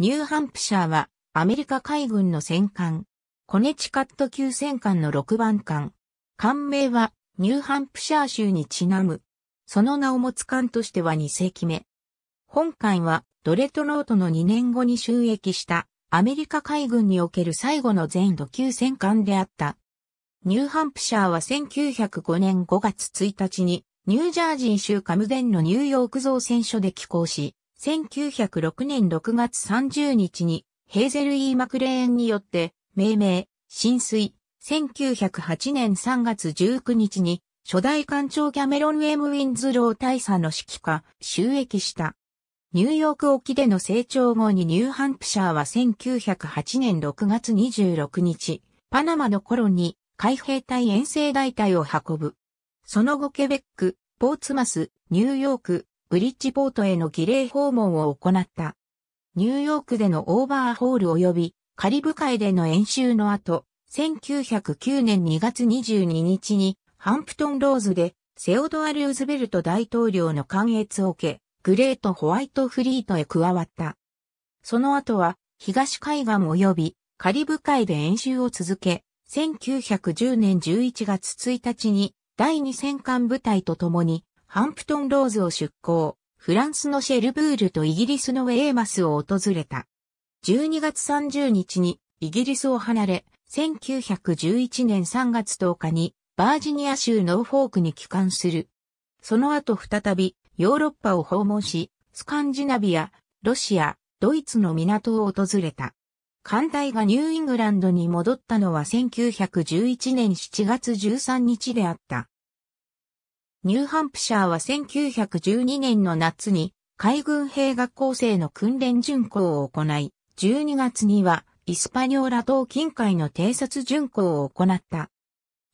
ニューハンプシャーはアメリカ海軍の戦艦。コネチカット級戦艦の6番艦。艦名はニューハンプシャー州にちなむ。その名を持つ艦としては2世紀目。本艦はドレトノートの2年後に収益したアメリカ海軍における最後の全土級戦艦であった。ニューハンプシャーは1905年5月1日にニュージャージー州カムデンのニューヨーク造船所で寄港し、1906年6月30日にヘーゼル・イー・マクレーンによって命名、浸水、1908年3月19日に初代艦長キャメロン・エム・ウィンズロー大佐の指揮下、収益した。ニューヨーク沖での成長後にニューハンプシャーは1908年6月26日、パナマの頃に海兵隊遠征大隊を運ぶ。その後ケベック、ポーツマス、ニューヨーク、ブリッジポートへの儀礼訪問を行った。ニューヨークでのオーバーホール及びカリブ海での演習の後、1909年2月22日にハンプトンローズでセオドア・ルーズベルト大統領の関越を受け、グレート・ホワイト・フリートへ加わった。その後は東海岸及びカリブ海で演習を続け、1910年11月1日に第2戦艦部隊と共にハンプトンローズを出港、フランスのシェルブールとイギリスのウェーマスを訪れた。12月30日にイギリスを離れ、1911年3月10日にバージニア州ノーフォークに帰還する。その後再びヨーロッパを訪問し、スカンジナビア、ロシア、ドイツの港を訪れた。艦隊がニューイングランドに戻ったのは1911年7月13日であった。ニューハンプシャーは1912年の夏に海軍兵学校生の訓練巡行を行い、12月にはイスパニョーラ島近海の偵察巡行を行った。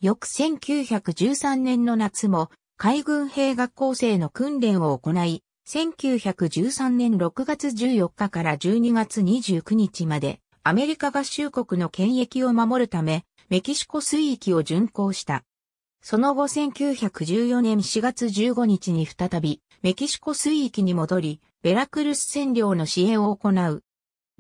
翌1913年の夏も海軍兵学校生の訓練を行い、1913年6月14日から12月29日までアメリカ合衆国の権益を守るためメキシコ水域を巡行した。その後1914年4月15日に再び、メキシコ水域に戻り、ベラクルス占領の支援を行う。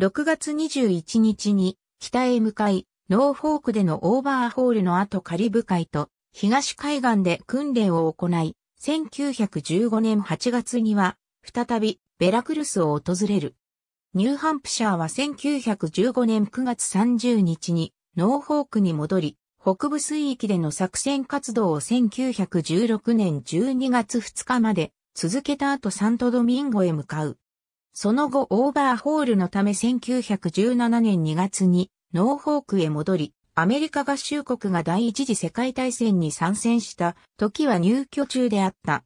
6月21日に、北へ向かい、ノーフォークでのオーバーホールの後カリブ海と、東海岸で訓練を行い、1915年8月には、再び、ベラクルスを訪れる。ニューハンプシャーは1915年9月30日に、ノーフォークに戻り、北部水域での作戦活動を1916年12月2日まで続けた後サントドミンゴへ向かう。その後オーバーホールのため1917年2月にノーホークへ戻り、アメリカ合衆国が第一次世界大戦に参戦した時は入居中であった。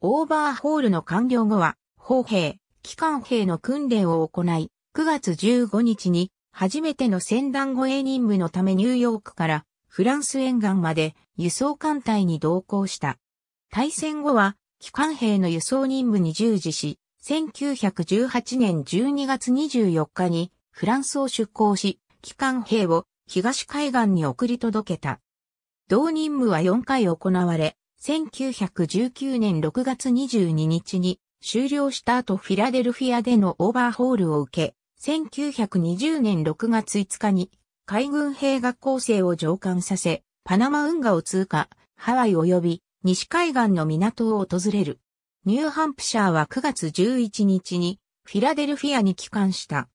オーバーホールの完了後は、砲兵、機関兵の訓練を行い、9月15日に初めての戦団護衛任務のためニューヨークからフランス沿岸まで輸送艦隊に同行した。対戦後は、機関兵の輸送任務に従事し、1918年12月24日にフランスを出港し、機関兵を東海岸に送り届けた。同任務は4回行われ、1919年6月22日に終了した後フィラデルフィアでのオーバーホールを受け、1920年6月5日に海軍兵学校生を上官させ、パナマ運河を通過、ハワイ及び西海岸の港を訪れる。ニューハンプシャーは9月11日にフィラデルフィアに帰還した。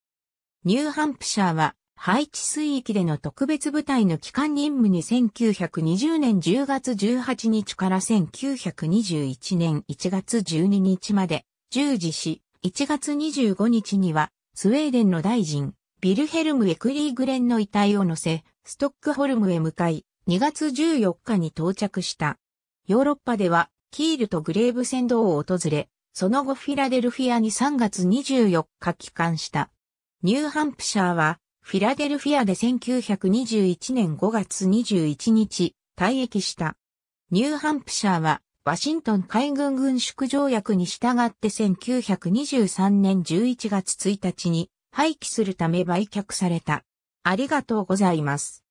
ニューハンプシャーはハイチ水域での特別部隊の帰還任務に1920年10月18日から1921年1月12日まで従事し、1月25日にはスウェーデンの大臣、ビルヘルム・エクリーグレンの遺体を乗せ、ストックホルムへ向かい、2月14日に到着した。ヨーロッパでは、キールとグレーブセンドを訪れ、その後フィラデルフィアに3月24日帰還した。ニューハンプシャーは、フィラデルフィアで1921年5月21日、退役した。ニューハンプシャーは、ワシントン海軍軍縮条約に従って1923年11月1日に廃棄するため売却された。ありがとうございます。